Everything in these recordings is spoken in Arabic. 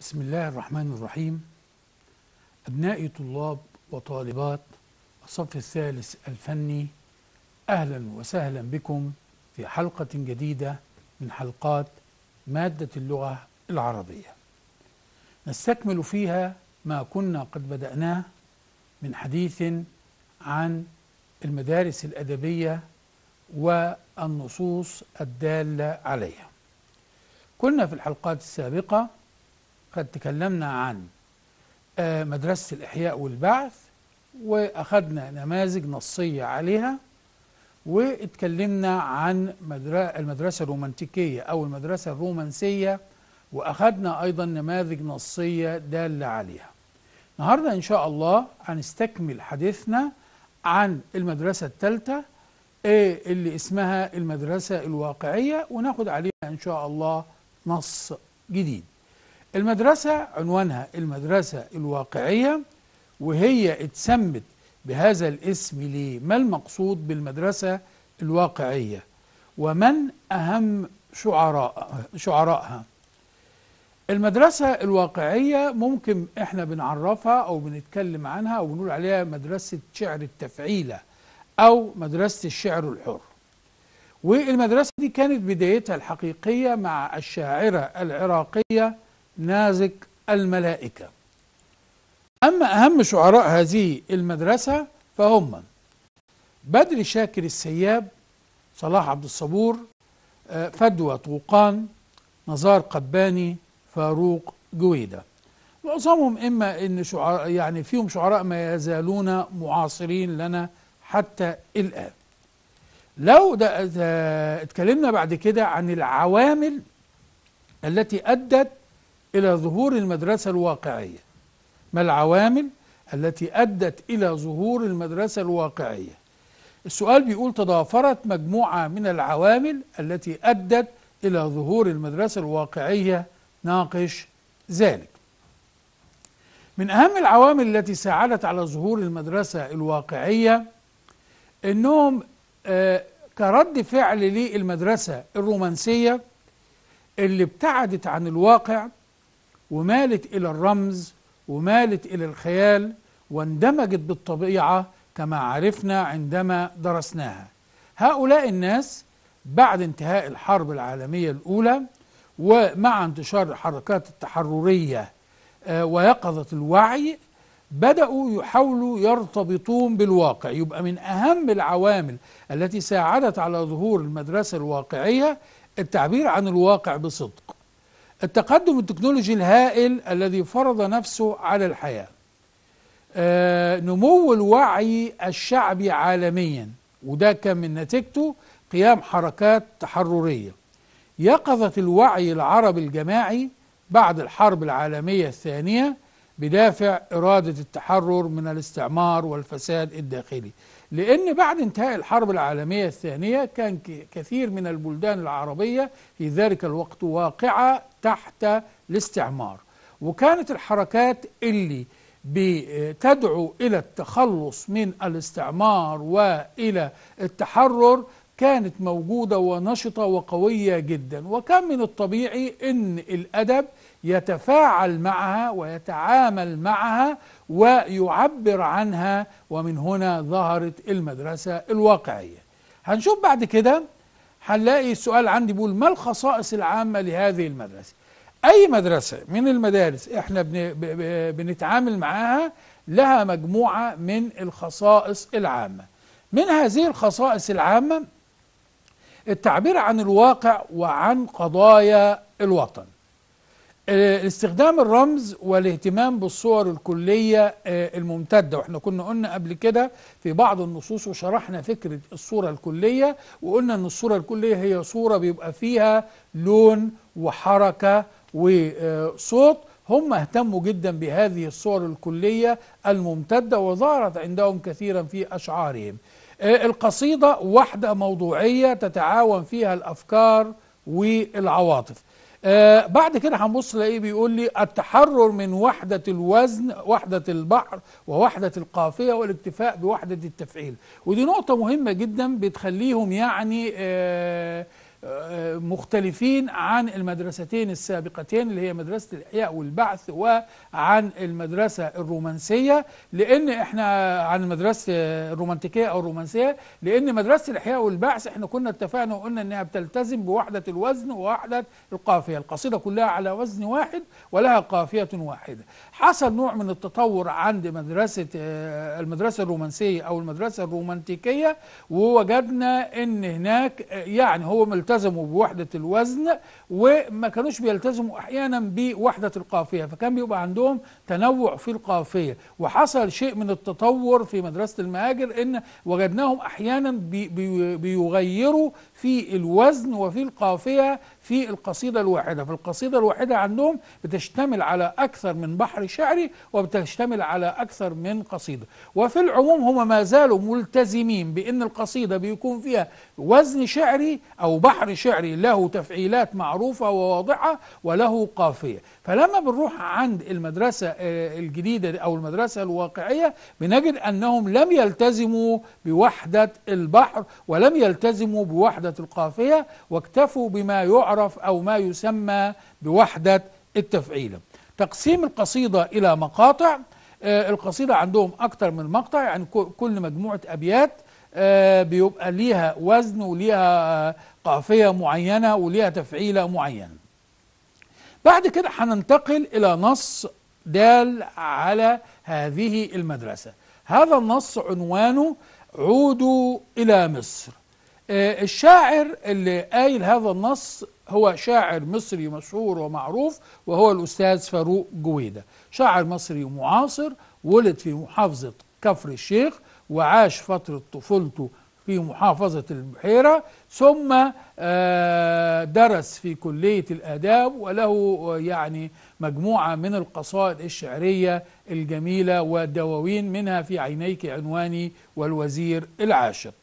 بسم الله الرحمن الرحيم أبنائي طلاب وطالبات الصف الثالث الفني أهلا وسهلا بكم في حلقة جديدة من حلقات مادة اللغة العربية نستكمل فيها ما كنا قد بدأناه من حديث عن المدارس الأدبية والنصوص الدالة عليها كنا في الحلقات السابقة قد تكلمنا عن آه، مدرسة الإحياء والبعث وأخذنا نماذج نصية عليها واتكلمنا عن المدرسة الرومانتيكية أو المدرسة الرومانسية وأخذنا أيضا نماذج نصية دالة عليها النهاردة إن شاء الله هنستكمل حديثنا عن المدرسة الثالثة آه، اللي اسمها المدرسة الواقعية وناخد عليها إن شاء الله نص جديد المدرسة عنوانها المدرسة الواقعية وهي اتسمت بهذا الاسم ليه ما المقصود بالمدرسة الواقعية ومن أهم شعراء شعراءها المدرسة الواقعية ممكن احنا بنعرفها او بنتكلم عنها او بنقول عليها مدرسة شعر التفعيلة او مدرسة الشعر الحر والمدرسة دي كانت بدايتها الحقيقية مع الشاعرة العراقية نازك الملائكة أما أهم شعراء هذه المدرسة فهم بدر شاكر السياب صلاح عبد الصبور آه، فدوى طوقان نزار قباني فاروق جويدة معظمهم إما إن شعراء يعني فيهم شعراء ما يزالون معاصرين لنا حتى الآن لو ده اتكلمنا بعد كده عن العوامل التي أدت إلى ظهور المدرسة الواقعية ما العوامل التي أدت إلى ظهور المدرسة الواقعية السؤال بيقول تضافرت مجموعة من العوامل التي أدت إلى ظهور المدرسة الواقعية ناقش ذلك من أهم العوامل التي ساعدت على ظهور المدرسة الواقعية أنهم آه، كرد فعل للمدرسة الرومانسية اللي ابتعدت عن الواقع ومالت إلى الرمز ومالت إلى الخيال واندمجت بالطبيعة كما عرفنا عندما درسناها هؤلاء الناس بعد انتهاء الحرب العالمية الأولى ومع انتشار الحركات التحررية آه، ويقظة الوعي بدأوا يحاولوا يرتبطون بالواقع يبقى من أهم العوامل التي ساعدت على ظهور المدرسة الواقعية التعبير عن الواقع بصدق التقدم التكنولوجي الهائل الذي فرض نفسه على الحياة آه، نمو الوعي الشعبي عالميا وده كان من نتيجته قيام حركات تحررية يقظة الوعي العربي الجماعي بعد الحرب العالمية الثانية بدافع إرادة التحرر من الاستعمار والفساد الداخلي لأن بعد انتهاء الحرب العالمية الثانية كان كثير من البلدان العربية في ذلك الوقت واقعة تحت الاستعمار وكانت الحركات اللي بتدعو إلى التخلص من الاستعمار وإلى التحرر كانت موجودة ونشطة وقوية جدا وكان من الطبيعي أن الأدب يتفاعل معها ويتعامل معها ويعبر عنها ومن هنا ظهرت المدرسة الواقعية هنشوف بعد كده هنلاقي السؤال عندي بيقول ما الخصائص العامة لهذه المدرسة أي مدرسة من المدارس إحنا بنتعامل معاها لها مجموعة من الخصائص العامة من هذه الخصائص العامة التعبير عن الواقع وعن قضايا الوطن آه، استخدام الرمز والاهتمام بالصور الكلية آه، الممتدة واحنا كنا قلنا قبل كده في بعض النصوص وشرحنا فكرة الصورة الكلية وقلنا ان الصورة الكلية هي صورة بيبقى فيها لون وحركة وصوت آه، هم اهتموا جدا بهذه الصور الكلية الممتدة وظهرت عندهم كثيرا في أشعارهم القصيدة وحدة موضوعية تتعاون فيها الأفكار والعواطف آه بعد كده هنبص لايه بيقول لي التحرر من وحدة الوزن وحدة البحر ووحدة القافية والاكتفاء بوحدة التفعيل ودي نقطة مهمة جدا بتخليهم يعني آه مختلفين عن المدرستين السابقتين اللي هي مدرسة الإحياء والبعث وعن المدرسة الرومانسية لأن إحنا عن المدرسة الرومانتيكية أو الرومانسية لأن مدرسة الإحياء والبعث إحنا كنا اتفقنا وقلنا إنها بتلتزم بوحدة الوزن ووحدة القافية القصيدة كلها على وزن واحد ولها قافية واحدة حصل نوع من التطور عند مدرسة آه، المدرسة الرومانسية أو المدرسة الرومانتيكية ووجدنا إن هناك آه، يعني هو ملتزم بيلتزموا بوحدة الوزن وما كانوش بيلتزموا أحيانا بوحدة القافية فكان بيبقى عندهم تنوع في القافية وحصل شيء من التطور في مدرسة المهاجر إن وجدناهم أحيانا بي بي بيغيروا في الوزن وفي القافية في القصيدة الواحدة فالقصيدة الواحدة عندهم بتشتمل على أكثر من بحر شعري وبتشتمل على أكثر من قصيدة وفي العموم هم ما زالوا ملتزمين بأن القصيدة بيكون فيها وزن شعري أو بحر شعري له تفعيلات معروفة وواضحة وله قافية فلما بنروح عند المدرسة آه، الجديدة أو المدرسة الواقعية بنجد أنهم لم يلتزموا بوحدة البحر ولم يلتزموا بوحدة القافية واكتفوا بما يعرف يعرف أو ما يسمى بوحدة التفعيل تقسيم القصيدة إلى مقاطع آه، القصيدة عندهم اكثر من مقطع يعني كل مجموعة أبيات آه، بيبقى ليها وزن وليها قافية معينة وليها تفعيلة معينة بعد كده هننتقل إلى نص دال على هذه المدرسة هذا النص عنوانه عودوا إلى مصر آه، الشاعر اللي قايل هذا النص هو شاعر مصري مشهور ومعروف وهو الأستاذ فاروق جويدة شاعر مصري معاصر ولد في محافظة كفر الشيخ وعاش فترة طفولته في محافظة البحيرة ثم آه، درس في كلية الآداب وله يعني مجموعة من القصائد الشعرية الجميلة والدواوين منها في عينيك عنواني والوزير العاشق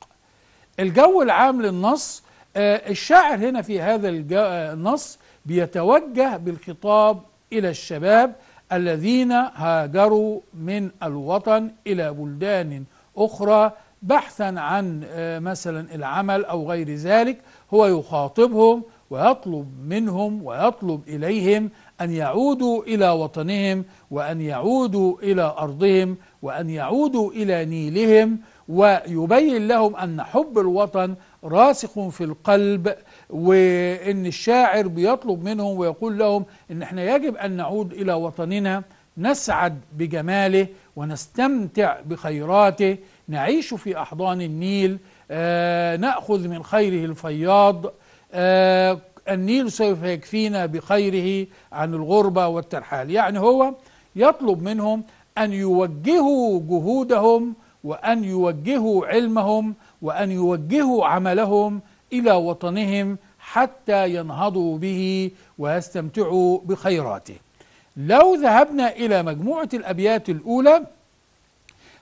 الجو العام للنص آه، الشاعر هنا في هذا النص آه، بيتوجه بالخطاب إلى الشباب الذين هاجروا من الوطن إلى بلدان أخرى بحثا عن آه، مثلا العمل أو غير ذلك هو يخاطبهم ويطلب منهم ويطلب إليهم أن يعودوا إلى وطنهم وأن يعودوا إلى أرضهم وأن يعودوا إلى نيلهم ويبين لهم أن حب الوطن راسخ في القلب وان الشاعر بيطلب منهم ويقول لهم ان احنا يجب ان نعود الى وطننا نسعد بجماله ونستمتع بخيراته نعيش في احضان النيل آه ناخذ من خيره الفياض آه النيل سوف يكفينا بخيره عن الغربه والترحال يعني هو يطلب منهم ان يوجهوا جهودهم وان يوجهوا علمهم وأن يوجهوا عملهم إلى وطنهم حتى ينهضوا به ويستمتعوا بخيراته لو ذهبنا إلى مجموعة الأبيات الأولى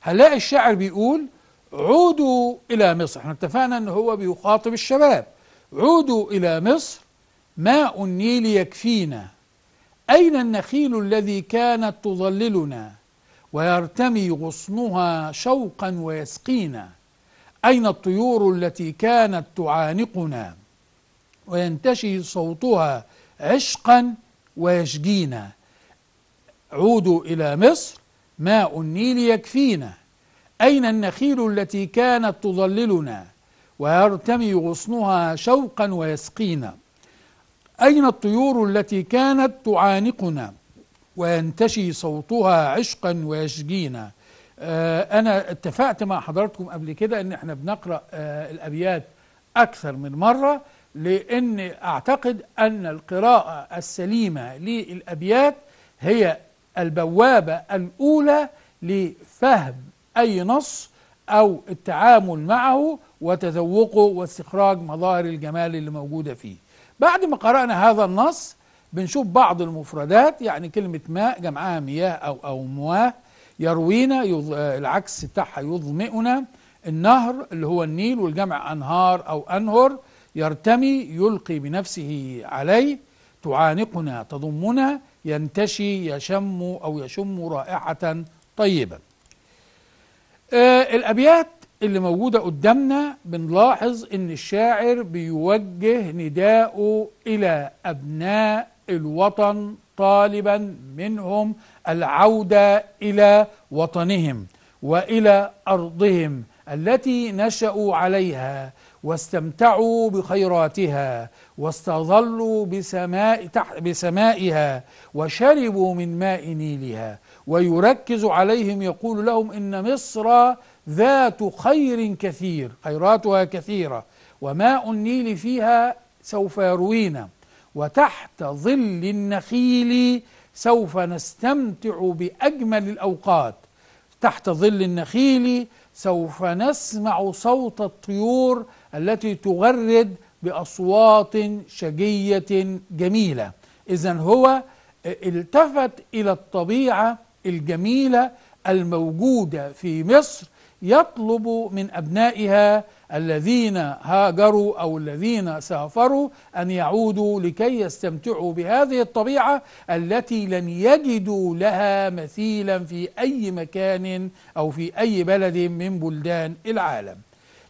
هنلاقي الشاعر بيقول عودوا إلى مصر احنا اتفقنا أن هو بيخاطب الشباب عودوا إلى مصر ماء النيل يكفينا أين النخيل الذي كانت تظللنا ويرتمي غصنها شوقا ويسقينا أين الطيور التي كانت تعانقنا وينتشي صوتها عشقا ويشجينا عودوا إلى مصر ماء النيل يكفينا أين النخيل التي كانت تظللنا ويرتمي غصنها شوقا ويسقينا أين الطيور التي كانت تعانقنا وينتشي صوتها عشقا ويشجينا آه، انا اتفقت مع حضراتكم قبل كده ان احنا بنقرا آه، الابيات اكثر من مره لان اعتقد ان القراءه السليمه للابيات هي البوابه الاولى لفهم اي نص او التعامل معه وتذوقه واستخراج مظاهر الجمال اللي موجوده فيه بعد ما قرانا هذا النص بنشوف بعض المفردات يعني كلمه ماء جمعها مياه او او مواه يروينا يض... العكس بتاعها يظمئنا النهر اللي هو النيل والجمع أنهار أو أنهر يرتمي يلقي بنفسه عليه تعانقنا تضمنا ينتشي يشم أو يشم رائحة طيبة آه الأبيات اللي موجودة قدامنا بنلاحظ ان الشاعر بيوجه نداءه الى ابناء الوطن طالبا منهم العودة إلى وطنهم وإلى أرضهم التي نشأوا عليها واستمتعوا بخيراتها واستظلوا بسماء تحت بسمائها وشربوا من ماء نيلها ويركز عليهم يقول لهم إن مصر ذات خير كثير خيراتها كثيرة وماء النيل فيها سوف يروينا وتحت ظل النخيل سوف نستمتع بأجمل الأوقات تحت ظل النخيل سوف نسمع صوت الطيور التي تغرد بأصوات شجية جميلة إذا هو التفت إلى الطبيعة الجميلة الموجودة في مصر يطلب من أبنائها الذين هاجروا أو الذين سافروا أن يعودوا لكي يستمتعوا بهذه الطبيعة التي لن يجدوا لها مثيلا في أي مكان أو في أي بلد من بلدان العالم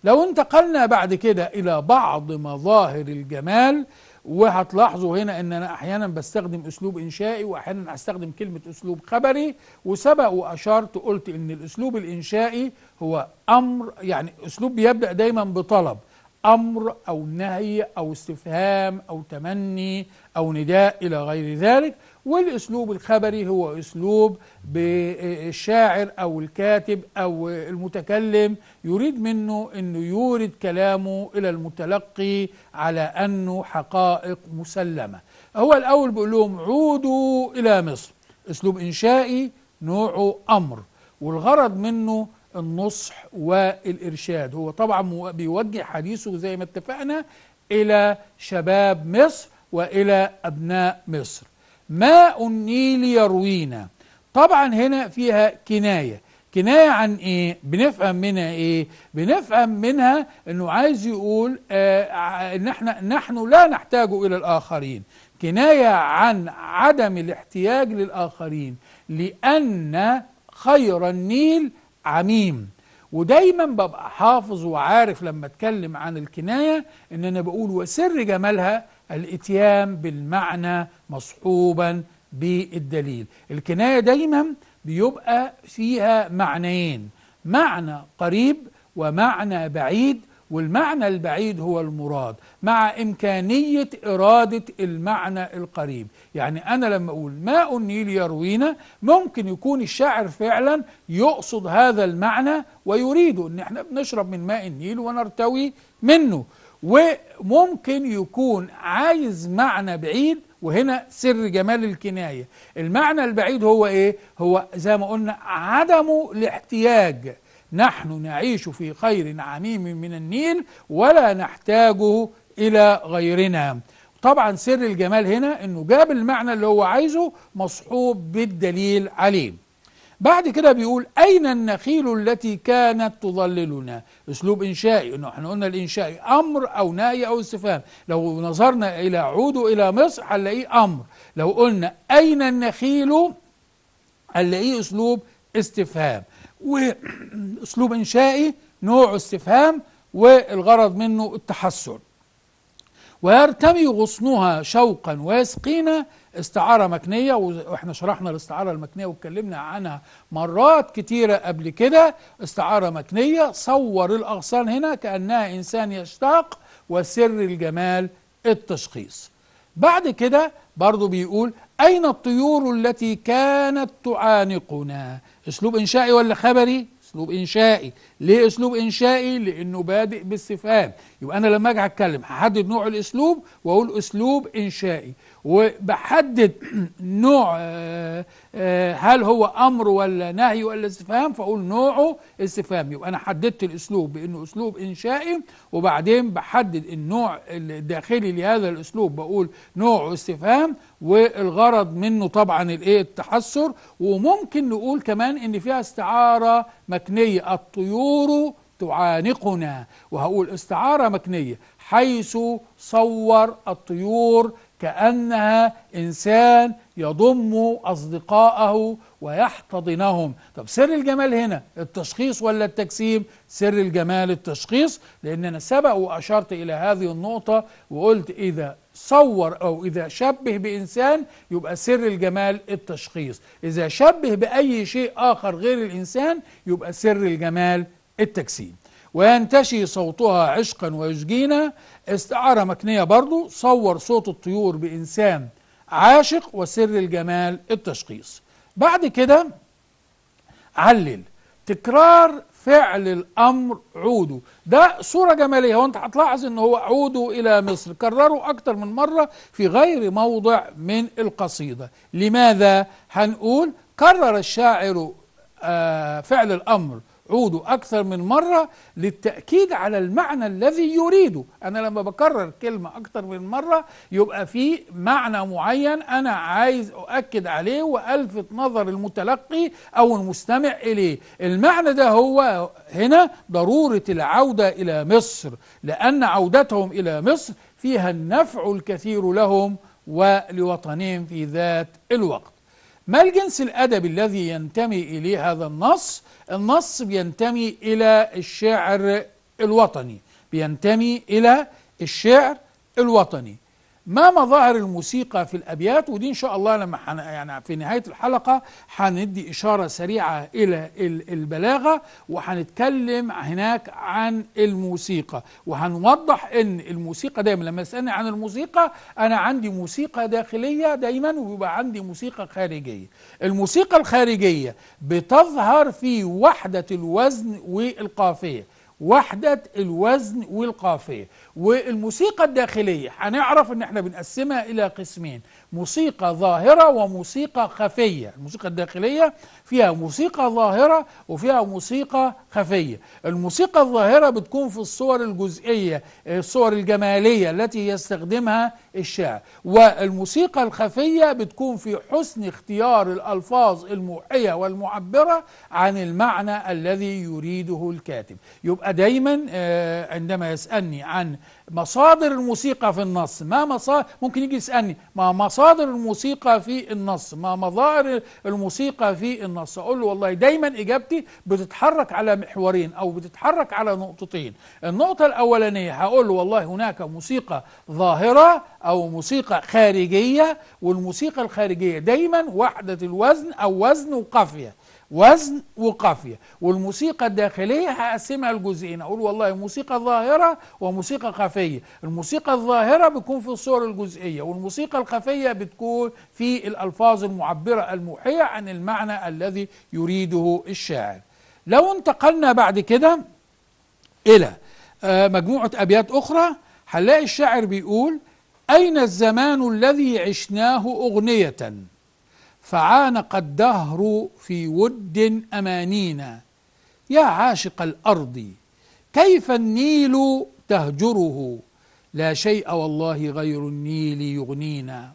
لو انتقلنا بعد كده إلى بعض مظاهر الجمال وهتلاحظوا هنا ان انا احيانا بستخدم اسلوب انشائي واحيانا استخدم كلمه اسلوب خبري وسبق واشرت قلت ان الاسلوب الانشائي هو امر يعني اسلوب بيبدا دايما بطلب امر او نهي او استفهام او تمني او نداء الى غير ذلك والاسلوب الخبري هو اسلوب الشاعر او الكاتب او المتكلم يريد منه انه يورد كلامه الى المتلقي على انه حقائق مسلمه هو الاول بيقول لهم عودوا الى مصر اسلوب انشائي نوعه امر والغرض منه النصح والارشاد هو طبعا بيوجه حديثه زي ما اتفقنا الى شباب مصر والى ابناء مصر ماء النيل يروينا طبعا هنا فيها كناية كناية عن ايه بنفهم منها ايه بنفهم منها انه عايز يقول آه ان احنا نحن لا نحتاج الى الاخرين كناية عن عدم الاحتياج للاخرين لان خير النيل عميم ودايما ببقى حافظ وعارف لما اتكلم عن الكناية ان انا بقول وسر جمالها الاتيان بالمعنى مصحوبا بالدليل الكناية دايما بيبقى فيها معنيين معنى قريب ومعنى بعيد والمعنى البعيد هو المراد مع إمكانية إرادة المعنى القريب يعني أنا لما أقول ماء النيل يروينا ممكن يكون الشاعر فعلا يقصد هذا المعنى ويريده إن احنا بنشرب من ماء النيل ونرتوي منه وممكن يكون عايز معنى بعيد وهنا سر جمال الكناية المعنى البعيد هو إيه؟ هو زي ما قلنا عدم الاحتياج نحن نعيش في خير عميم من النيل ولا نحتاجه إلى غيرنا طبعا سر الجمال هنا أنه جاب المعنى اللي هو عايزه مصحوب بالدليل عليه بعد كده بيقول أين النخيل التي كانت تضللنا أسلوب إنشائي نحن إحنا قلنا الإنشائي أمر أو نهي أو استفهام لو نظرنا إلى عودوا إلى مصر هنلاقيه أمر لو قلنا أين النخيل هنلاقيه أسلوب استفهام وأسلوب إنشائي نوع استفهام والغرض منه التحسن ويرتمي غصنها شوقا ويسقينا استعارة مكنية واحنا شرحنا الاستعارة المكنية واتكلمنا عنها مرات كتيرة قبل كده استعارة مكنية صور الأغصان هنا كأنها إنسان يشتاق وسر الجمال التشخيص بعد كده برضو بيقول أين الطيور التي كانت تعانقنا أسلوب إنشائي ولا خبري أسلوب إنشائي ليه أسلوب إنشائي لأنه بادئ بالصفات يبقى أنا لما أجي أتكلم هحدد نوع الأسلوب وأقول أسلوب إنشائي وبحدد نوع آه، آه، هل هو امر ولا نهي ولا استفهام فاقول نوعه استفهام يبقى انا حددت الاسلوب بانه اسلوب انشائي وبعدين بحدد النوع الداخلي لهذا الاسلوب بقول نوعه استفهام والغرض منه طبعا الايه التحسر وممكن نقول كمان ان فيها استعاره مكنيه الطيور تعانقنا وهقول استعاره مكنيه حيث صور الطيور كأنها إنسان يضم أصدقاءه ويحتضنهم طب سر الجمال هنا التشخيص ولا التجسيم سر الجمال التشخيص لأن أنا سبق وأشرت إلى هذه النقطة وقلت إذا صور أو إذا شبه بإنسان يبقى سر الجمال التشخيص إذا شبه بأي شيء آخر غير الإنسان يبقى سر الجمال التجسيم وينتشي صوتها عشقا ويشجينا استعارة مكنية برضو صور صوت الطيور بإنسان عاشق وسر الجمال التشخيص بعد كده علل تكرار فعل الامر عوده ده صوره جماليه وانت هتلاحظ ان هو عوده الى مصر كرره اكتر من مره في غير موضع من القصيده لماذا هنقول كرر الشاعر آه، فعل الامر عودوا أكثر من مرة للتأكيد على المعنى الذي يريده أنا لما بكرر كلمة أكثر من مرة يبقى في معنى معين أنا عايز أؤكد عليه وألفت نظر المتلقي أو المستمع إليه المعنى ده هو هنا ضرورة العودة إلى مصر لأن عودتهم إلى مصر فيها النفع الكثير لهم ولوطنهم في ذات الوقت ما الجنس الأدبي الذي ينتمي إليه هذا النص؟ النص بينتمي إلى الشعر الوطني بينتمي إلى الشعر الوطني ما مظاهر الموسيقى في الابيات ودي ان شاء الله لما حن يعني في نهايه الحلقه هندي اشاره سريعه الى البلاغه وهنتكلم هناك عن الموسيقى وهنوضح ان الموسيقى دايما لما تسالني عن الموسيقى انا عندي موسيقى داخليه دايما وبيبقى عندي موسيقى خارجيه الموسيقى الخارجيه بتظهر في وحده الوزن والقافيه وحدة الوزن والقافية والموسيقى الداخلية هنعرف ان احنا بنقسمها الى قسمين موسيقى ظاهرة وموسيقى خفية الموسيقى الداخلية فيها موسيقى ظاهرة وفيها موسيقى خفية الموسيقى الظاهرة بتكون في الصور الجزئية الصور الجمالية التي يستخدمها الشاعر والموسيقى الخفية بتكون في حسن اختيار الألفاظ الموحية والمعبرة عن المعنى الذي يريده الكاتب يبقى دايما آه، عندما يسألني عن مصادر الموسيقى في النص ما مصادر ممكن يجي يسالني ما مصادر الموسيقى في النص ما مظاهر الموسيقى في النص اقول له والله دايما اجابتي بتتحرك على محورين او بتتحرك على نقطتين النقطه الاولانيه هقول له والله هناك موسيقى ظاهره او موسيقى خارجيه والموسيقى الخارجيه دايما وحده الوزن او وزن وقافيه وزن وقافية والموسيقى الداخلية هقسمها لجزئين أقول والله موسيقى ظاهرة وموسيقى خفية الموسيقى الظاهرة بتكون في الصور الجزئية والموسيقى الخفية بتكون في الألفاظ المعبرة الموحية عن المعنى الذي يريده الشاعر لو انتقلنا بعد كده إلى آه، مجموعة أبيات أخرى هنلاقي الشاعر بيقول أين الزمان الذي عشناه أغنيةً فعانق الدهر في ود أمانينا يا عاشق الأرض كيف النيل تهجره لا شيء والله غير النيل يغنينا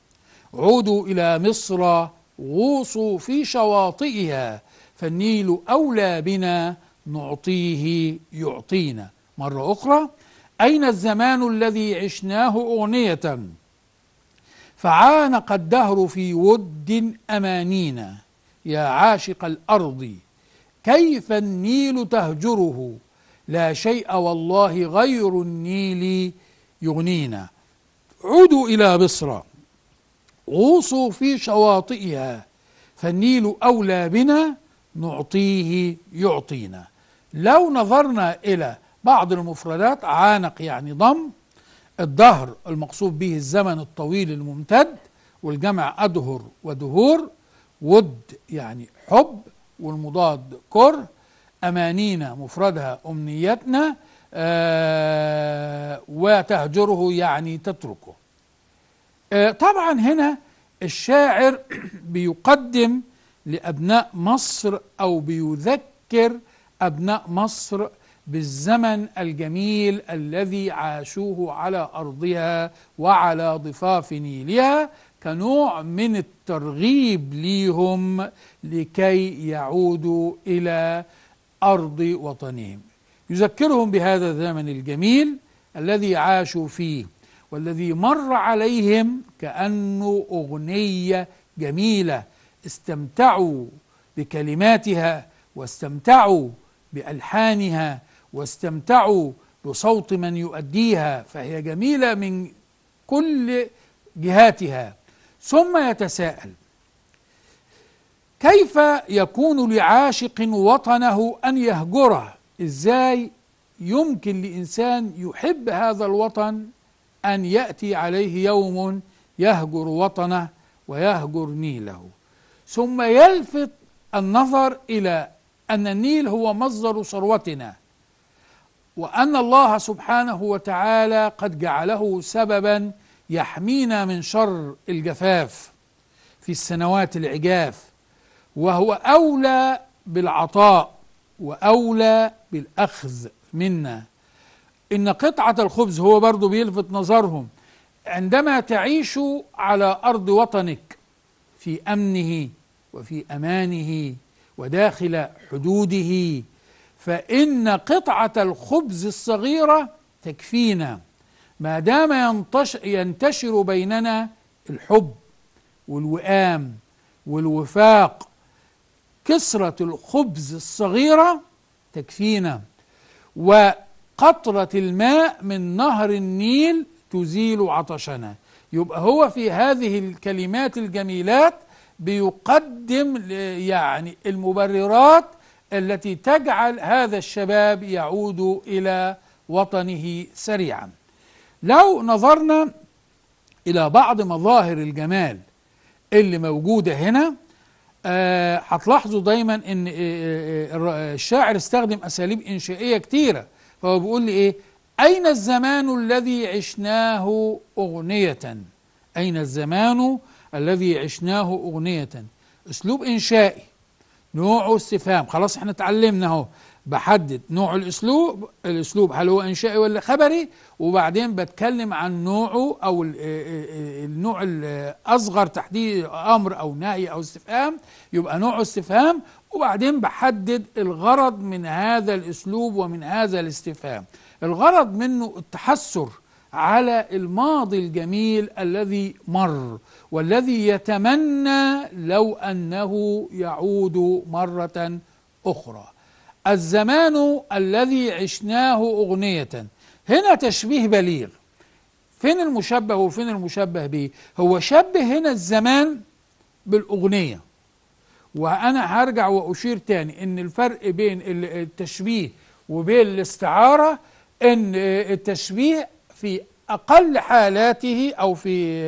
عودوا إلى مصر غوصوا في شواطئها فالنيل أولى بنا نعطيه يعطينا مرة أخرى أين الزمان الذي عشناه أغنية فعانق الدهر في ود أمانينا يا عاشق الأرض كيف النيل تهجره لا شيء والله غير النيل يغنينا عودوا إلى مصر غوصوا في شواطئها فالنيل أولى بنا نعطيه يعطينا لو نظرنا إلى بعض المفردات عانق يعني ضم الدهر المقصود به الزمن الطويل الممتد والجمع أدهر ودهور ود يعني حب والمضاد كره أمانينا مفردها أمنيتنا آه وتهجره يعني تتركه آه طبعا هنا الشاعر بيقدم لأبناء مصر أو بيذكر أبناء مصر بالزمن الجميل الذي عاشوه على أرضها وعلى ضفاف نيلها كنوع من الترغيب ليهم لكي يعودوا إلى أرض وطنهم يذكرهم بهذا الزمن الجميل الذي عاشوا فيه والذي مر عليهم كأنه أغنية جميلة استمتعوا بكلماتها واستمتعوا بألحانها واستمتعوا بصوت من يؤديها فهي جميلة من كل جهاتها ثم يتساءل كيف يكون لعاشق وطنه أن يهجره إزاي يمكن لإنسان يحب هذا الوطن أن يأتي عليه يوم يهجر وطنه ويهجر نيله ثم يلفت النظر إلى أن النيل هو مصدر ثروتنا وأن الله سبحانه وتعالى قد جعله سببا يحمينا من شر الجفاف في السنوات العجاف وهو أولى بالعطاء وأولى بالأخذ منا إن قطعة الخبز هو برضو بيلفت نظرهم عندما تعيش على أرض وطنك في أمنه وفي أمانه وداخل حدوده فإن قطعة الخبز الصغيرة تكفينا ما دام ينتشر بيننا الحب والوئام والوفاق كسرة الخبز الصغيرة تكفينا وقطرة الماء من نهر النيل تزيل عطشنا يبقى هو في هذه الكلمات الجميلات بيقدم يعني المبررات التي تجعل هذا الشباب يعود إلى وطنه سريعا لو نظرنا إلى بعض مظاهر الجمال اللي موجودة هنا آه، هتلاحظوا دايما ان آه، آه، الشاعر استخدم اساليب انشائيه كتيره فهو بيقول لي ايه اين الزمان الذي عشناه اغنيه اين الزمان الذي عشناه اغنيه اسلوب انشائي نوعه استفهام خلاص احنا اتعلمنا اهو بحدد نوع الاسلوب الاسلوب هل هو انشائي ولا خبري وبعدين بتكلم عن نوعه او النوع آه، آه، الاصغر آه، تحديد امر او نهي او استفهام يبقى نوعه استفهام وبعدين بحدد الغرض من هذا الاسلوب ومن هذا الاستفهام الغرض منه التحسر على الماضي الجميل الذي مر والذي يتمنى لو أنه يعود مرة أخرى الزمان الذي عشناه أغنية هنا تشبيه بليغ فين المشبه وفين المشبه به هو شبه هنا الزمان بالأغنية وأنا هرجع وأشير تاني إن الفرق بين التشبيه وبين الاستعارة إن التشبيه في أقل حالاته أو في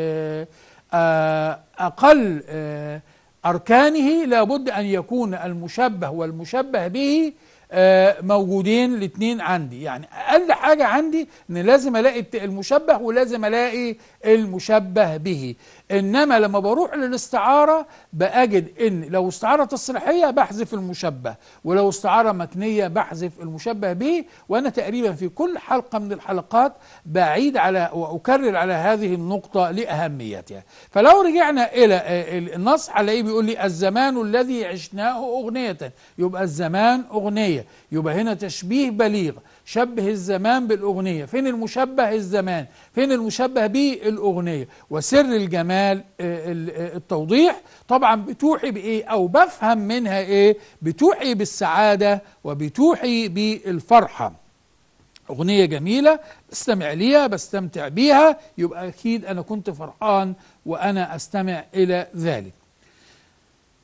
آه، أقل آه، أركانه لابد أن يكون المشبه والمشبه به آه، موجودين الاثنين عندي يعني اقل حاجه عندي ان لازم الاقي المشبه ولازم الاقي المشبه به انما لما بروح للاستعاره باجد ان لو استعاره تصريحيه بحذف المشبه ولو استعاره مكنيه بحذف المشبه به وانا تقريبا في كل حلقه من الحلقات بعيد على واكرر على هذه النقطه لاهميتها فلو رجعنا الى آه، النص على ايه بيقول لي الزمان الذي عشناه اغنيه يبقى الزمان اغنيه الأغنية يبقى هنا تشبيه بليغ شبه الزمان بالأغنية فين المشبه الزمان فين المشبه به الأغنية وسر الجمال آه، آه، التوضيح طبعا بتوحي بإيه أو بفهم منها إيه بتوحي بالسعادة وبتوحي بالفرحة أغنية جميلة بستمع ليها بستمتع بيها يبقى أكيد أنا كنت فرحان وأنا أستمع إلى ذلك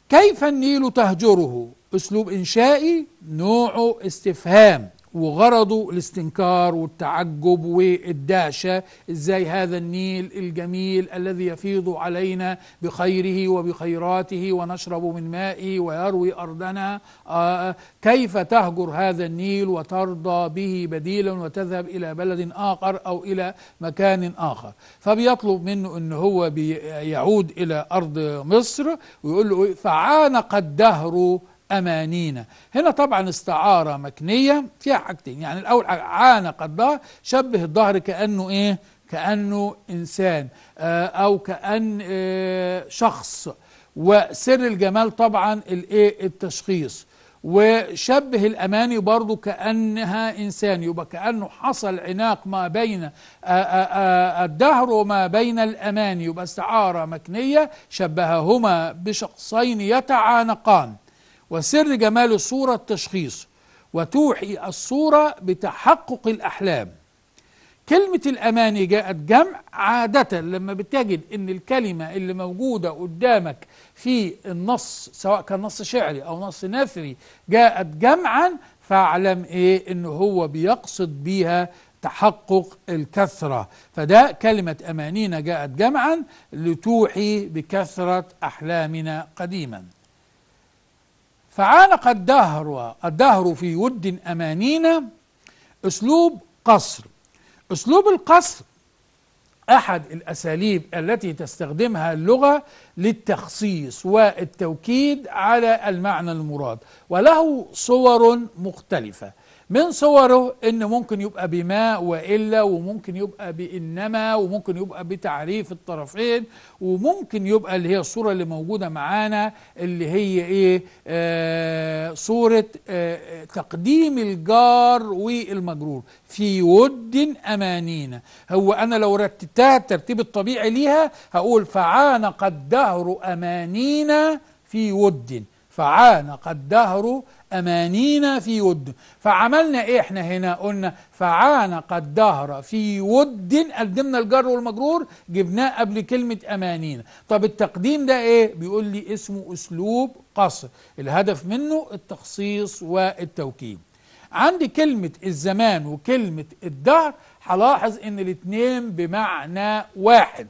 كيف النيل تهجره أسلوب إنشائي نوعه استفهام وغرضه الاستنكار والتعجب والدهشة ازاي هذا النيل الجميل الذي يفيض علينا بخيره وبخيراته ونشرب من مائه ويروي أرضنا آه، كيف تهجر هذا النيل وترضى به بديلا وتذهب إلى بلد آخر أو إلى مكان آخر فبيطلب منه أن هو بيعود إلى أرض مصر ويقول له فعانق الدهر أمانينا هنا طبعا استعارة مكنية فيها حاجتين يعني الأول عانق الظهر شبه الظهر كأنه إيه كأنه إنسان آه، أو كأن آه، شخص وسر الجمال طبعا الايه التشخيص وشبه الاماني برضه كانها انسان يبقى كانه حصل عناق ما بين آه، الدهر وما بين الاماني يبقى استعاره مكنيه شبههما بشخصين يتعانقان وسر جمال الصورة التشخيص وتوحي الصورة بتحقق الأحلام كلمة الأماني جاءت جمع عادة لما بتجد إن الكلمة اللي موجودة قدامك في النص سواء كان نص شعري أو نص نثري جاءت جمعا فاعلم إيه إن هو بيقصد بيها تحقق الكثرة فده كلمة أمانينا جاءت جمعا لتوحي بكثرة أحلامنا قديما فعانق الدهر الدهر في ود أمانينا أسلوب قصر أسلوب القصر أحد الأساليب التي تستخدمها اللغة للتخصيص والتوكيد على المعنى المراد وله صور مختلفة من صوره ان ممكن يبقى بما والا وممكن يبقى بانما وممكن يبقى بتعريف الطرفين وممكن يبقى اللي هي الصوره اللي موجوده معانا اللي هي ايه آه صوره آه تقديم الجار والمجرور في ود امانينا هو انا لو رتبتها الترتيب الطبيعي ليها هقول فعانق الدهر امانينا في ود فعانق الدهر أمانينا في ود فعملنا إيه إحنا هنا قلنا فعانق الدهر في ود قدمنا الجر والمجرور جبناه قبل كلمة أمانينا طب التقديم ده إيه بيقول لي اسمه أسلوب قصر الهدف منه التخصيص والتوكيد عندي كلمة الزمان وكلمة الدهر هلاحظ إن الاتنين بمعنى واحد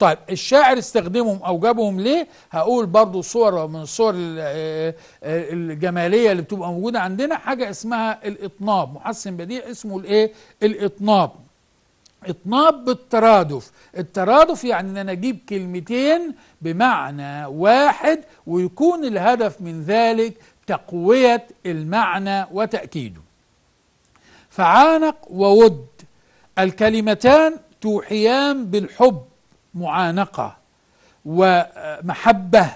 طيب الشاعر استخدمهم او جابهم ليه هقول برضو صور من الصور آه، آه، الجماليه اللي بتبقى موجوده عندنا حاجه اسمها الاطناب محسن بديع اسمه الايه الاطناب اطناب بالترادف الترادف يعني ان انا اجيب كلمتين بمعنى واحد ويكون الهدف من ذلك تقويه المعنى وتاكيده فعانق وود الكلمتان توحيان بالحب معانقة ومحبة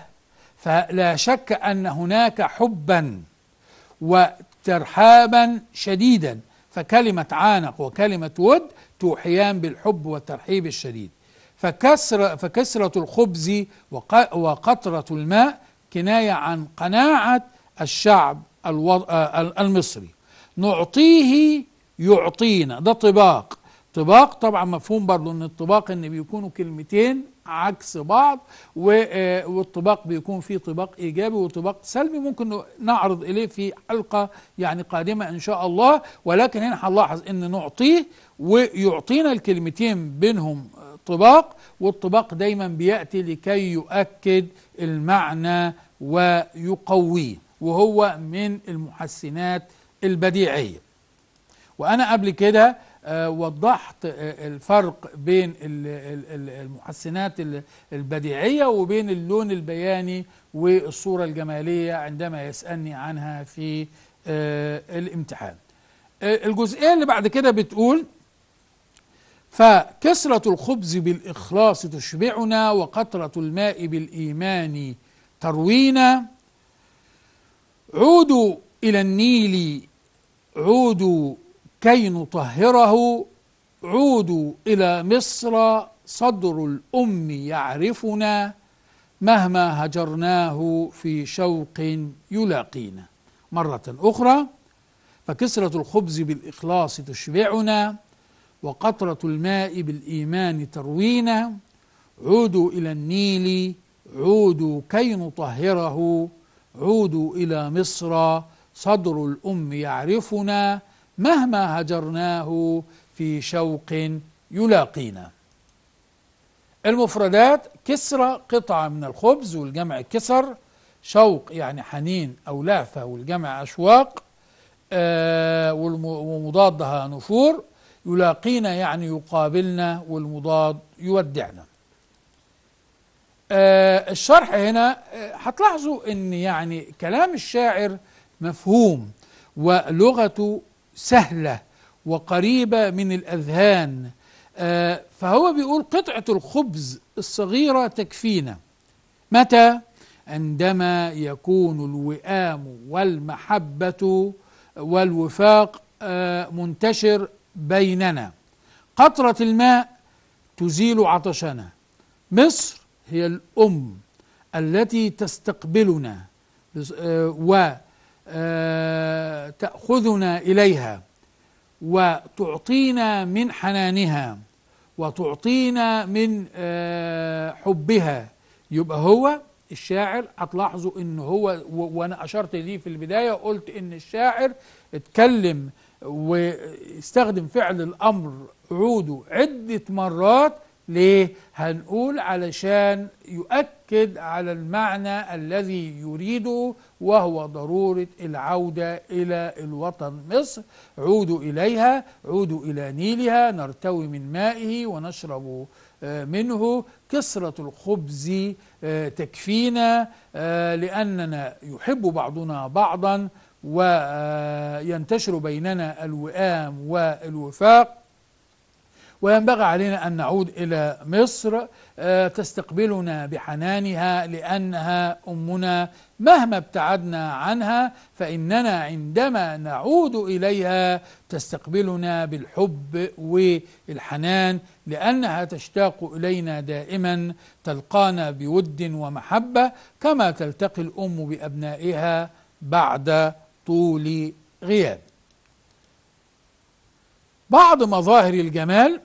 فلا شك أن هناك حبا وترحابا شديدا فكلمة عانق وكلمة ود توحيان بالحب والترحيب الشديد فكسر فكسرة الخبز وقطرة الماء كناية عن قناعة الشعب آه، المصري نعطيه يعطينا ده طباق طباق طبعا مفهوم برضو ان الطباق ان بيكونوا كلمتين عكس بعض آه، والطباق بيكون فيه طباق ايجابي وطباق سلبي ممكن نعرض اليه في حلقه يعني قادمه ان شاء الله ولكن هنا هنلاحظ ان نعطيه ويعطينا الكلمتين بينهم طباق والطباق دايما بياتي لكي يؤكد المعنى ويقويه وهو من المحسنات البديعيه وانا قبل كده آه، وضحت آه، الفرق بين المحسنات البديعية وبين اللون البياني والصورة الجمالية عندما يسألني عنها في آه، الامتحان الجزئية اللي بعد كده بتقول فكسرة الخبز بالإخلاص تشبعنا وقطرة الماء بالإيمان تروينا عودوا إلى النيل عودوا كي نطهره عودوا إلى مصر صدر الأم يعرفنا مهما هجرناه في شوق يلاقينا مرة أخرى فكسرة الخبز بالإخلاص تشبعنا وقطرة الماء بالإيمان تروينا عودوا إلى النيل عودوا كي نطهره عودوا إلى مصر صدر الأم يعرفنا مهما هجرناه في شوق يلاقينا المفردات كسرة قطعة من الخبز والجمع كسر شوق يعني حنين أو لعفة والجمع أشواق آه، ومضادها نفور يلاقينا يعني يقابلنا والمضاد يودعنا آه، الشرح هنا آه، هتلاحظوا ان يعني كلام الشاعر مفهوم ولغته سهلة وقريبة من الأذهان آه، فهو بيقول قطعة الخبز الصغيرة تكفينا متى؟ عندما يكون الوئام والمحبة والوفاق آه، منتشر بيننا قطرة الماء تزيل عطشنا مصر هي الأم التي تستقبلنا آه، و آه، تأخذنا إليها وتعطينا من حنانها وتعطينا من آه، حبها يبقى هو الشاعر هتلاحظوا ان هو وانا اشرت ليه في البدايه قلت ان الشاعر اتكلم واستخدم فعل الامر عوده عده مرات ليه؟ هنقول علشان يؤكد على المعنى الذي يريده وهو ضرورة العودة إلى الوطن مصر عودوا إليها عودوا إلى نيلها نرتوي من مائه ونشرب آه، منه كسرة الخبز آه، تكفينا آه، لأننا يحب بعضنا بعضا وينتشر بيننا الوئام والوفاق وينبغي علينا أن نعود إلى مصر آه، تستقبلنا بحنانها لأنها أمنا مهما ابتعدنا عنها فإننا عندما نعود إليها تستقبلنا بالحب والحنان لأنها تشتاق إلينا دائما تلقانا بود ومحبة كما تلتقي الأم بأبنائها بعد طول غياب بعض مظاهر الجمال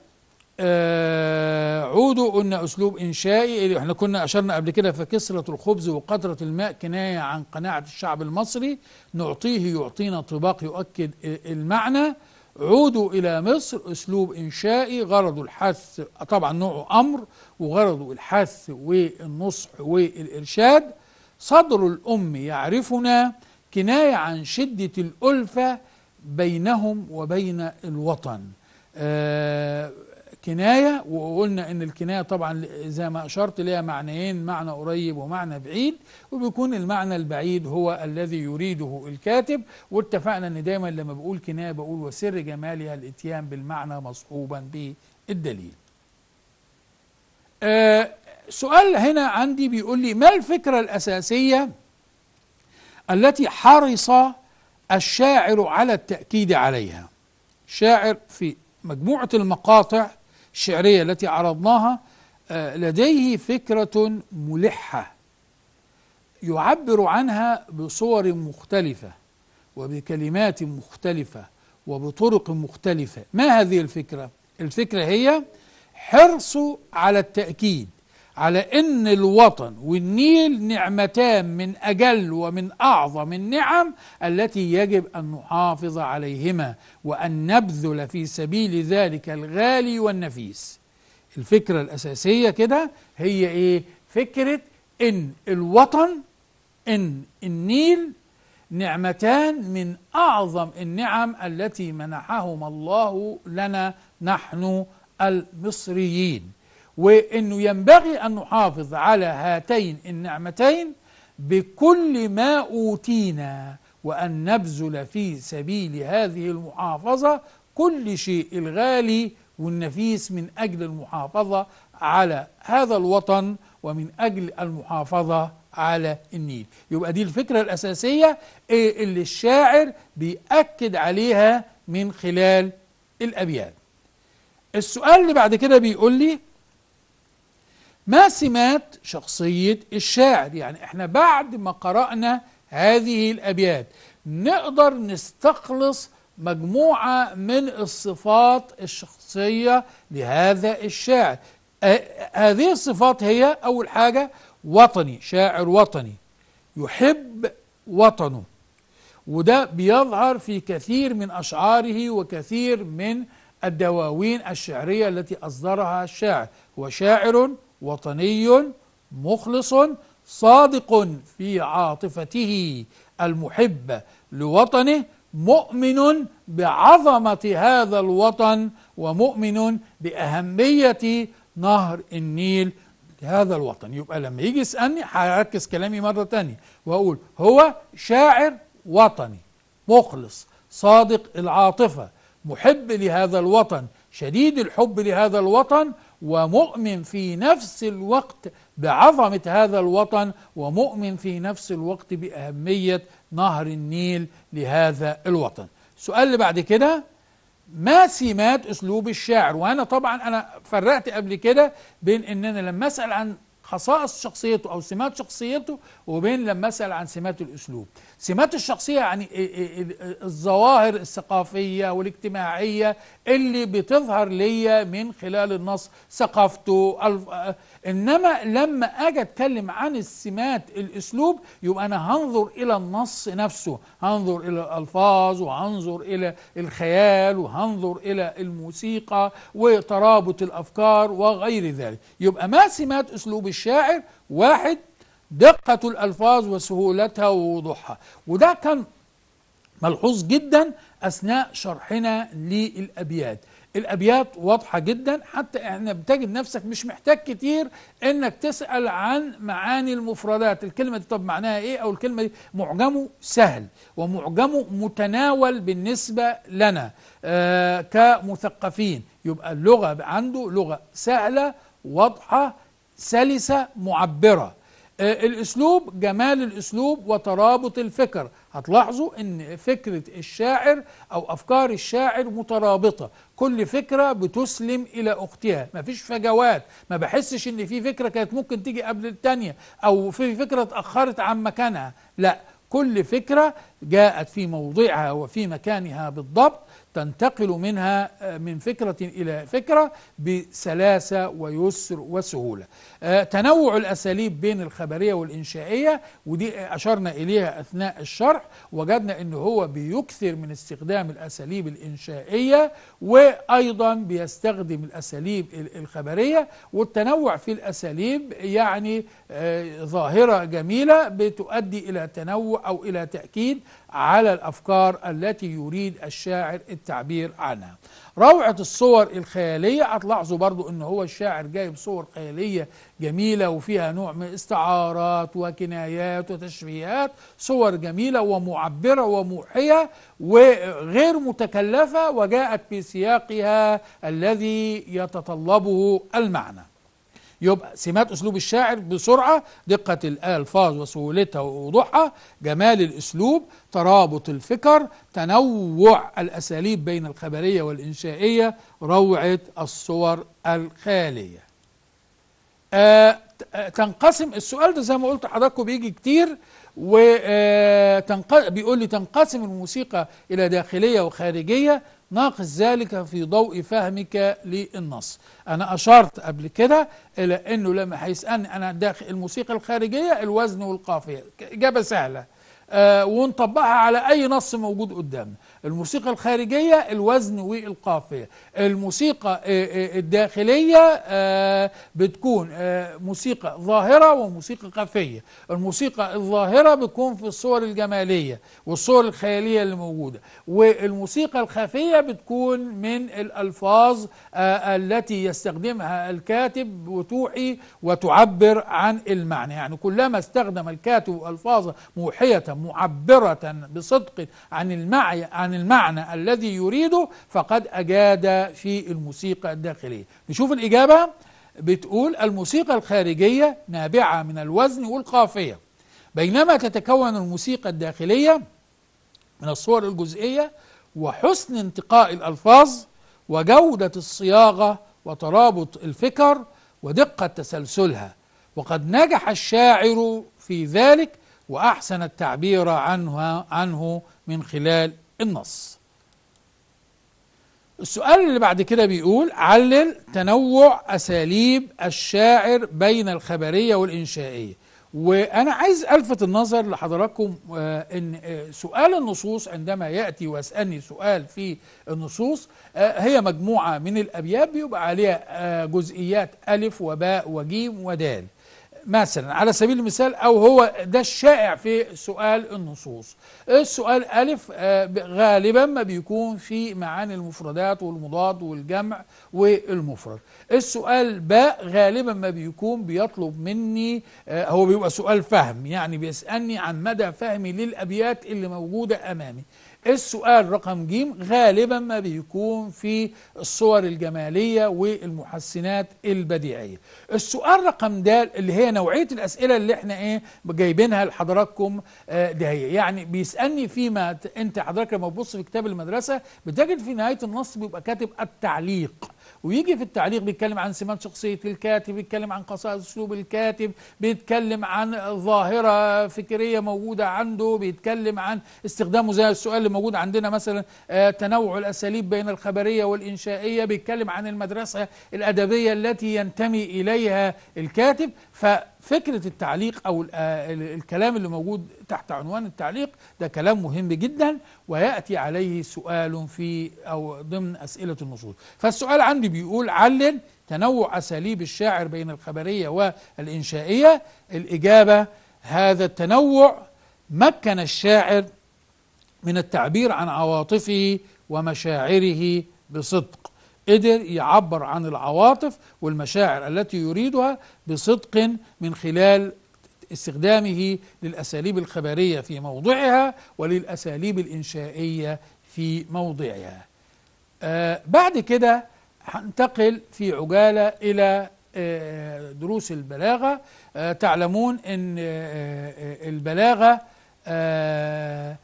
آه عودوا قلنا أسلوب إنشائي اللي احنا كنا أشرنا قبل كده فكسرة الخبز وقطرة الماء كناية عن قناعة الشعب المصري نعطيه يعطينا طباق يؤكد المعنى عودوا إلى مصر أسلوب إنشائي غرضه الحث طبعا نوعه أمر وغرضه الحث والنصح والإرشاد صدر الأم يعرفنا كناية عن شدة الألفة بينهم وبين الوطن آه، كناية وقلنا ان الكناية طبعا زي ما اشرت ليها معنيين معنى قريب ومعنى بعيد وبيكون المعنى البعيد هو الذي يريده الكاتب واتفقنا ان دايما لما بقول كناية بقول وسر جمالها الاتيان بالمعنى مصحوبا بالدليل آه سؤال هنا عندي بيقول لي ما الفكرة الاساسية التي حرص الشاعر على التأكيد عليها شاعر في مجموعة المقاطع الشعرية التي عرضناها آه، لديه فكرة ملحة يعبر عنها بصور مختلفة وبكلمات مختلفة وبطرق مختلفة ما هذه الفكرة؟ الفكرة هي حرص على التأكيد على ان الوطن والنيل نعمتان من اجل ومن اعظم النعم التي يجب ان نحافظ عليهما وان نبذل في سبيل ذلك الغالي والنفيس الفكره الاساسيه كده هي ايه فكره ان الوطن ان النيل نعمتان من اعظم النعم التي منحهما الله لنا نحن المصريين وأنه ينبغي أن نحافظ على هاتين النعمتين بكل ما أوتينا وأن نبذل في سبيل هذه المحافظة كل شيء الغالي والنفيس من أجل المحافظة على هذا الوطن ومن أجل المحافظة على النيل يبقى دي الفكرة الأساسية إيه اللي الشاعر بيأكد عليها من خلال الأبيات السؤال اللي بعد كده بيقول لي ما سمات شخصية الشاعر يعني احنا بعد ما قرأنا هذه الأبيات نقدر نستخلص مجموعة من الصفات الشخصية لهذا الشاعر هذه الصفات هي أول حاجة وطني شاعر وطني يحب وطنه وده بيظهر في كثير من أشعاره وكثير من الدواوين الشعرية التي أصدرها الشاعر هو شاعر وطني مخلص صادق في عاطفته المحب لوطنه مؤمن بعظمة هذا الوطن ومؤمن بأهمية نهر النيل لهذا الوطن يبقى لما يجي يسألني هركز كلامي مرة تانية وأقول هو شاعر وطني مخلص صادق العاطفة محب لهذا الوطن شديد الحب لهذا الوطن ومؤمن في نفس الوقت بعظمة هذا الوطن ومؤمن في نفس الوقت بأهمية نهر النيل لهذا الوطن السؤال اللي بعد كده ما سمات أسلوب الشاعر وأنا طبعا أنا فرقت قبل كده بين أن أنا لما أسأل عن خصائص شخصيته أو سمات شخصيته وبين لما أسأل عن سمات الأسلوب سمات الشخصية يعني الظواهر الثقافية والاجتماعية اللي بتظهر ليا من خلال النص ثقافته انما لما اجي اتكلم عن السمات الاسلوب يبقى انا هنظر الى النص نفسه هنظر الى الالفاظ وهنظر الى الخيال وهنظر الى الموسيقى وترابط الافكار وغير ذلك يبقى ما سمات اسلوب الشاعر واحد دقة الألفاظ وسهولتها ووضوحها وده كان ملحوظ جدا أثناء شرحنا للأبيات الابيات واضحه جدا حتى احنا بتجد نفسك مش محتاج كتير انك تسال عن معاني المفردات الكلمه دي طب معناها ايه او الكلمه دي معجمه سهل ومعجمه متناول بالنسبه لنا آه كمثقفين يبقى اللغه عنده لغه سهله واضحه سلسه معبره آه، الاسلوب جمال الاسلوب وترابط الفكر هتلاحظوا ان فكرة الشاعر او افكار الشاعر مترابطة كل فكرة بتسلم الى اختها مفيش فجوات ما بحسش ان في فكرة كانت ممكن تيجي قبل التانية او في فكرة اتأخرت عن مكانها لا كل فكرة جاءت في موضعها وفي مكانها بالضبط تنتقل منها آه، من فكرة إلى فكرة بسلاسة ويسر وسهولة آه، تنوع الأساليب بين الخبرية والإنشائية ودي أشرنا إليها أثناء الشرح وجدنا أنه هو بيكثر من استخدام الأساليب الإنشائية وأيضا بيستخدم الأساليب الخبرية والتنوع في الأساليب يعني آه، ظاهرة جميلة بتؤدي إلى تنوع أو إلى تأكيد على الأفكار التي يريد الشاعر التعبير عنها روعة الصور الخيالية هتلاحظوا برضو ان هو الشاعر جايب صور خيالية جميلة وفيها نوع من استعارات وكنايات وتشبيهات صور جميلة ومعبرة وموحية وغير متكلفة وجاءت في سياقها الذي يتطلبه المعنى يبقى سمات أسلوب الشاعر بسرعة دقة الألفاظ وسهولتها ووضوحها جمال الأسلوب ترابط الفكر تنوع الأساليب بين الخبرية والإنشائية روعة الصور الخالية آه، آه، تنقسم السؤال ده زي ما قلت لحضراتكم بيجي كتير وتنق... آه، بيقول لي تنقسم الموسيقى إلى داخلية وخارجية ناقص ذلك في ضوء فهمك للنص أنا أشرت قبل كده إلى أنه لما هيسألني أنا داخل الموسيقى الخارجية الوزن والقافية إجابة سهلة آه ونطبقها على أي نص موجود قدامنا الموسيقى الخارجية الوزن والقافية الموسيقى آه، آه، الداخلية آه، بتكون موسيقى ظاهرة وموسيقى قافية الموسيقى الظاهرة بتكون في الصور الجمالية والصور الخيالية اللي موجودة والموسيقى الخفية بتكون من الألفاظ التي يستخدمها الكاتب وتوحي وتعبر عن المعنى يعني كلما استخدم الكاتب ألفاظا موحية معبرة بصدق عن المعنى عن عن المعنى الذي يريده فقد أجاد في الموسيقى الداخلية نشوف الإجابة بتقول الموسيقى الخارجية نابعة من الوزن والقافية بينما تتكون الموسيقى الداخلية من الصور الجزئية وحسن انتقاء الألفاظ وجودة الصياغة وترابط الفكر ودقة تسلسلها وقد نجح الشاعر في ذلك وأحسن التعبير عنها عنه من خلال النص السؤال اللي بعد كده بيقول علل تنوع أساليب الشاعر بين الخبرية والإنشائية وأنا عايز ألفت النظر لحضراتكم آه، أن آه، سؤال النصوص عندما يأتي ويسألني سؤال في النصوص آه، هي مجموعة من الأبيات بيبقى عليها جزئيات ألف وباء وجيم ودال مثلا على سبيل المثال أو هو ده الشائع في سؤال النصوص السؤال ألف آه، غالبا ما بيكون في معاني المفردات والمضاد والجمع والمفرد السؤال باء غالبا ما بيكون بيطلب مني آه، هو بيبقى سؤال فهم يعني بيسألني عن مدى فهمي للأبيات اللي موجودة أمامي السؤال رقم ج غالبا ما بيكون في الصور الجمالية والمحسنات البديعية السؤال رقم د اللي هي نوعية الأسئلة اللي احنا ايه جايبينها لحضراتكم آه ده هي يعني بيسألني فيما انت حضرتك لما تبص في كتاب المدرسة بتجد في نهاية النص بيبقى كاتب التعليق ويجي في التعليق بيتكلم عن سمات شخصية الكاتب بيتكلم عن قصائد أسلوب الكاتب بيتكلم عن ظاهرة فكرية موجودة عنده بيتكلم عن استخدامه زي السؤال اللي موجود عندنا مثلا آه، تنوع الأساليب بين الخبرية والإنشائية بيتكلم عن المدرسة الأدبية التي ينتمي إليها الكاتب ف فكرة التعليق أو آه، الكلام اللي موجود تحت عنوان التعليق ده كلام مهم جدا ويأتي عليه سؤال في أو ضمن أسئلة النصوص فالسؤال عندي بيقول علل تنوع أساليب الشاعر بين الخبرية والإنشائية الإجابة هذا التنوع مكن الشاعر من التعبير عن عواطفه ومشاعره بصدق قدر يعبر عن العواطف والمشاعر التي يريدها بصدق من خلال استخدامه للأساليب الخبرية في موضعها وللأساليب الإنشائية في موضعها آه بعد كده هنتقل في عجالة إلى آه دروس البلاغة آه تعلمون أن آه، آه، البلاغة آه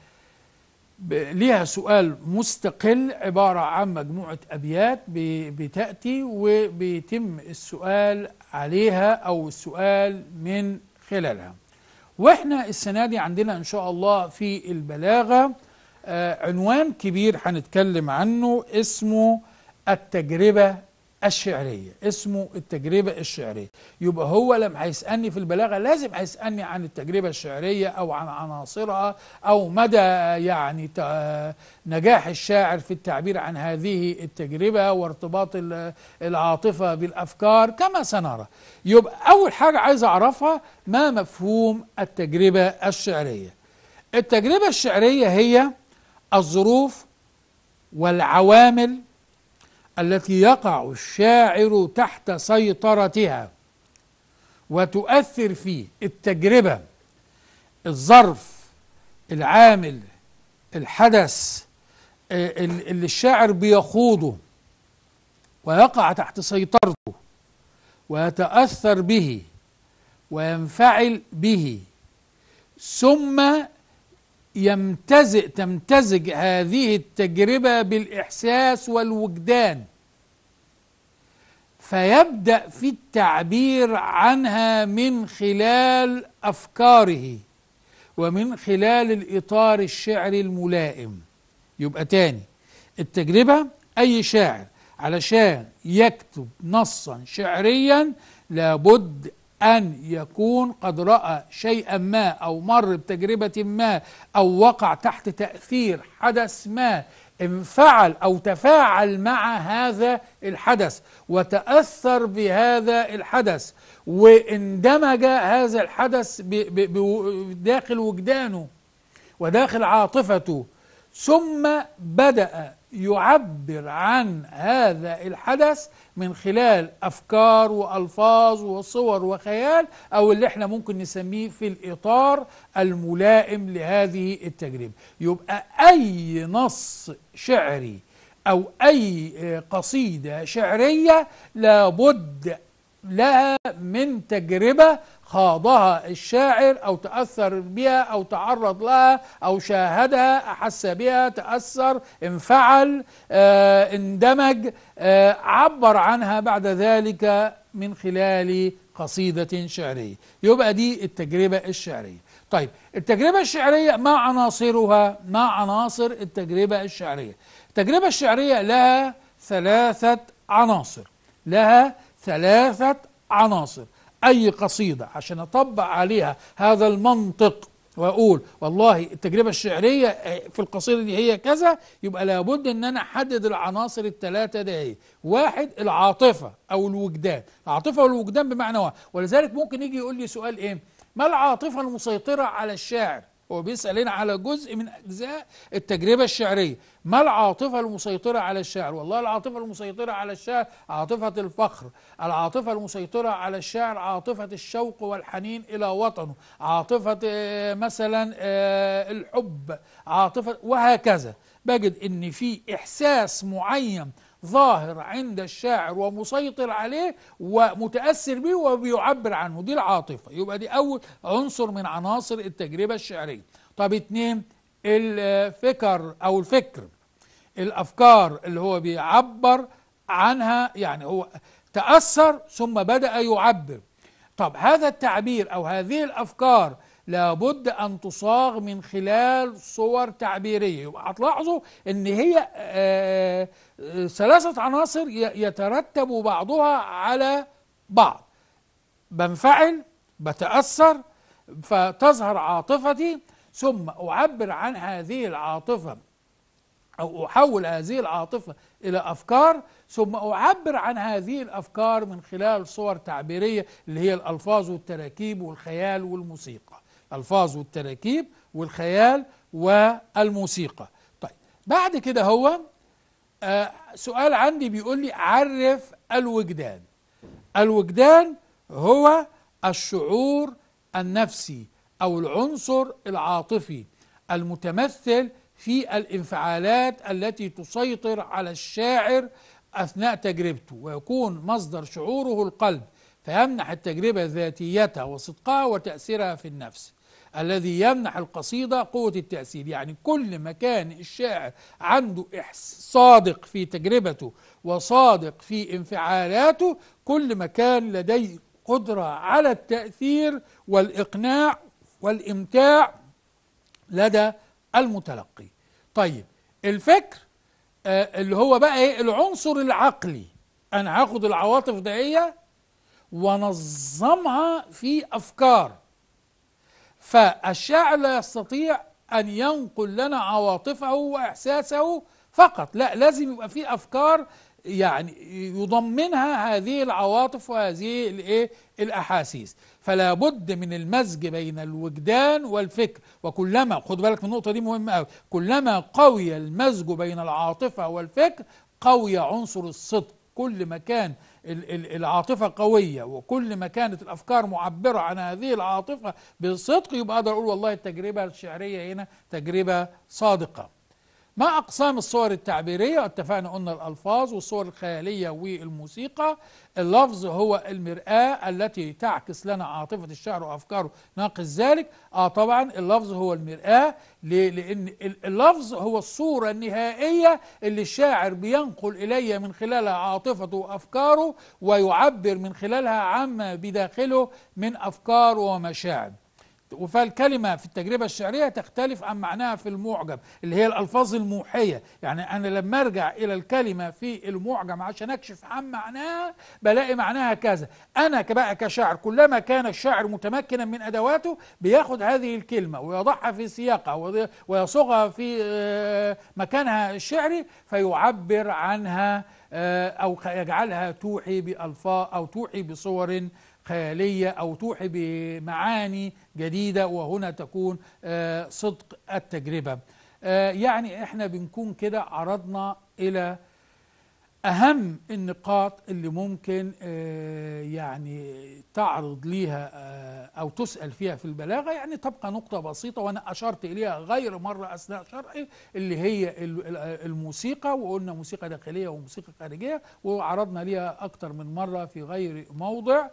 ليها سؤال مستقل عبارة عن مجموعة أبيات بتأتي وبيتم السؤال عليها أو السؤال من خلالها وإحنا السنة دي عندنا إن شاء الله في البلاغة آه، عنوان كبير هنتكلم عنه اسمه التجربة الشعرية اسمه التجربة الشعرية يبقى هو لما هيسألني في البلاغة لازم هيسألني عن التجربة الشعرية أو عن عناصرها أو مدى يعني نجاح الشاعر في التعبير عن هذه التجربة وارتباط العاطفة بالأفكار كما سنرى يبقى أول حاجة عايز أعرفها ما مفهوم التجربة الشعرية التجربة الشعرية هي الظروف والعوامل التي يقع الشاعر تحت سيطرتها وتؤثر فيه التجربة الظرف العامل الحدث آه، اللي الشاعر بيخوضه ويقع تحت سيطرته ويتأثر به وينفعل به ثم يمتزج تمتزج هذه التجربة بالإحساس والوجدان فيبدأ في التعبير عنها من خلال أفكاره ومن خلال الإطار الشعري الملائم يبقى تاني التجربة أي شاعر علشان يكتب نصا شعريا لابد أن يكون قد رأى شيئا ما أو مر بتجربة ما أو وقع تحت تأثير حدث ما انفعل أو تفاعل مع هذا الحدث وتأثر بهذا الحدث واندمج هذا الحدث داخل وجدانه وداخل عاطفته ثم بدأ يعبر عن هذا الحدث من خلال أفكار وألفاظ وصور وخيال أو اللي احنا ممكن نسميه في الإطار الملائم لهذه التجربة يبقى أي نص شعري أو أي قصيدة شعرية لابد لها من تجربة خاضها الشاعر أو تأثر بها أو تعرض لها أو شاهدها أحس بها تأثر انفعل آه اندمج آه عبر عنها بعد ذلك من خلال قصيدة شعرية يبقى دي التجربة الشعرية طيب التجربة الشعرية ما عناصرها ما عناصر التجربة الشعرية التجربة الشعرية لها ثلاثة عناصر لها ثلاثة عناصر أي قصيدة عشان أطبق عليها هذا المنطق وأقول والله التجربة الشعرية في القصيدة دي هي كذا يبقى لابد إن أنا أحدد العناصر الثلاثة دي واحد العاطفة أو الوجدان العاطفة والوجدان بمعنى واحد ولذلك ممكن يجي يقول لي سؤال إيه ما العاطفة المسيطرة على الشاعر هو بيسألنا على جزء من أجزاء التجربة الشعرية ما العاطفة المسيطرة على الشعر والله العاطفة المسيطرة على الشعر عاطفة الفخر العاطفة المسيطرة على الشعر عاطفة الشوق والحنين إلى وطنه عاطفة آه، مثلا آه، الحب عاطفة وهكذا بجد ان في احساس معين ظاهر عند الشاعر ومسيطر عليه ومتأثر به وبيعبر عنه دي العاطفة يبقى دي أول عنصر من عناصر التجربة الشعرية طب اتنين الفكر أو الفكر الأفكار اللي هو بيعبر عنها يعني هو تأثر ثم بدأ يعبر طب هذا التعبير أو هذه الأفكار لابد أن تصاغ من خلال صور تعبيرية يبقى هتلاحظوا أن هي آه، آه، ثلاثة عناصر يترتب بعضها على بعض بنفعل بتأثر فتظهر عاطفتي ثم أعبر عن هذه العاطفة أو أحول هذه العاطفة إلى أفكار ثم أعبر عن هذه الأفكار من خلال صور تعبيرية اللي هي الألفاظ والتراكيب والخيال والموسيقى الفاظ والتراكيب والخيال والموسيقى طيب بعد كده هو آه سؤال عندي بيقول لي عرف الوجدان الوجدان هو الشعور النفسي او العنصر العاطفي المتمثل في الانفعالات التي تسيطر على الشاعر اثناء تجربته ويكون مصدر شعوره القلب فيمنح التجربه ذاتيتها وصدقها وتاثيرها في النفس الذي يمنح القصيدة قوة التأثير يعني كل ما كان الشاعر عنده إحس صادق في تجربته وصادق في انفعالاته كل ما كان لديه قدرة على التأثير والإقناع والإمتاع لدى المتلقي طيب الفكر آه اللي هو بقى ايه العنصر العقلي انا هاخد العواطف دهيه ونظمها في افكار فالشاعر لا يستطيع أن ينقل لنا عواطفه وإحساسه فقط لا لازم يبقى في أفكار يعني يضمنها هذه العواطف وهذه الايه الاحاسيس فلا بد من المزج بين الوجدان والفكر وكلما خد بالك من النقطه دي مهمه قوي كلما قوي المزج بين العاطفه والفكر قوي عنصر الصدق كل ما كان العاطفة قوية وكل ما كانت الأفكار معبرة عن هذه العاطفة بالصدق يبقى أقدر أقول والله التجربة الشعرية هنا تجربة صادقة ما أقسام الصور التعبيرية اتفقنا قلنا الألفاظ والصور الخيالية والموسيقى اللفظ هو المرآة التي تعكس لنا عاطفة الشعر وأفكاره ناقص ذلك آه طبعا اللفظ هو المرآة لأن اللفظ هو الصورة النهائية اللي الشاعر بينقل إلي من خلالها عاطفته وأفكاره ويعبر من خلالها عما بداخله من أفكار ومشاعر فالكلمة في التجربة الشعرية تختلف عن معناها في المعجم اللي هي الألفاظ الموحية يعني أنا لما أرجع إلى الكلمة في المعجم عشان أكشف عن معناها بلاقي معناها كذا أنا بقى كشاعر كلما كان الشاعر متمكنا من أدواته بياخد هذه الكلمة ويضعها في سياقها ويصوغها في آه، مكانها الشعري فيعبر عنها آه، أو يجعلها توحي بألفاظ أو توحي بصور خيالية أو توحي بمعاني جديدة وهنا تكون آه، صدق التجربة آه، يعني احنا بنكون كده عرضنا إلى أهم النقاط اللي ممكن آه، يعني تعرض ليها أو تسأل فيها في البلاغة يعني تبقى نقطة بسيطة وأنا أشرت إليها غير مرة أثناء شرحي اللي هي الموسيقى وقلنا موسيقى داخلية وموسيقى خارجية وعرضنا ليها أكتر من مرة في غير موضع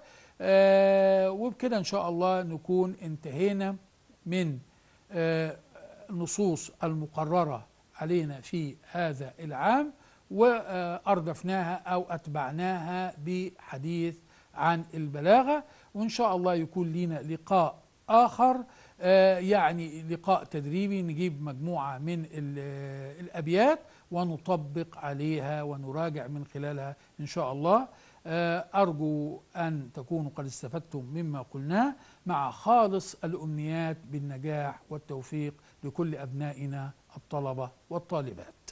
آه، وبكده إن شاء الله نكون انتهينا من النصوص آه، المقررة علينا في هذا العام وأردفناها أو أتبعناها بحديث عن البلاغة وإن شاء الله يكون لنا لقاء آخر آه، يعني لقاء تدريبي نجيب مجموعة من الأبيات ونطبق عليها ونراجع من خلالها إن شاء الله آه، أرجو أن تكونوا قد استفدتم مما قلناه مع خالص الأمنيات بالنجاح والتوفيق لكل أبنائنا الطلبة والطالبات